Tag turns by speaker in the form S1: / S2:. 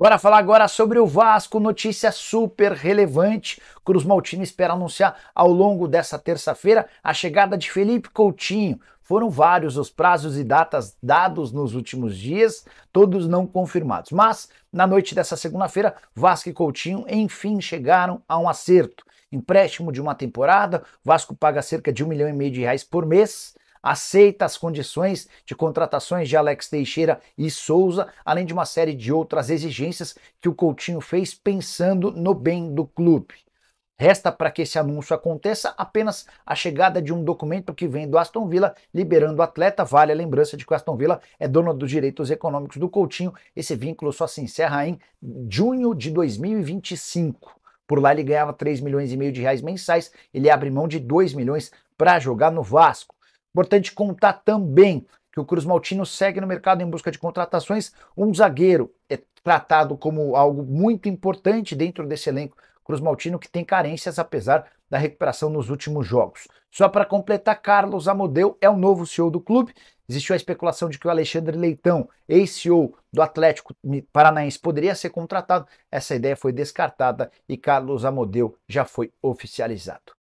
S1: Bora falar agora sobre o Vasco, notícia super relevante. Cruz Maltini espera anunciar ao longo dessa terça-feira a chegada de Felipe Coutinho. Foram vários os prazos e datas dados nos últimos dias, todos não confirmados. Mas na noite dessa segunda-feira, Vasco e Coutinho enfim chegaram a um acerto. Empréstimo de uma temporada, Vasco paga cerca de um milhão e meio de reais por mês aceita as condições de contratações de Alex Teixeira e Souza, além de uma série de outras exigências que o Coutinho fez pensando no bem do clube. Resta para que esse anúncio aconteça apenas a chegada de um documento que vem do Aston Villa liberando o atleta. Vale a lembrança de que o Aston Villa é dono dos direitos econômicos do Coutinho. Esse vínculo só se encerra em junho de 2025. Por lá ele ganhava 3 milhões e meio de reais mensais, ele abre mão de 2 milhões para jogar no Vasco. Importante contar também que o Cruz Maltino segue no mercado em busca de contratações. Um zagueiro é tratado como algo muito importante dentro desse elenco Cruz Maltino, que tem carências apesar da recuperação nos últimos jogos. Só para completar, Carlos Amodeu é o novo CEO do clube. Existiu a especulação de que o Alexandre Leitão, ex-CEO do Atlético Paranaense, poderia ser contratado. Essa ideia foi descartada e Carlos Amodeu já foi oficializado.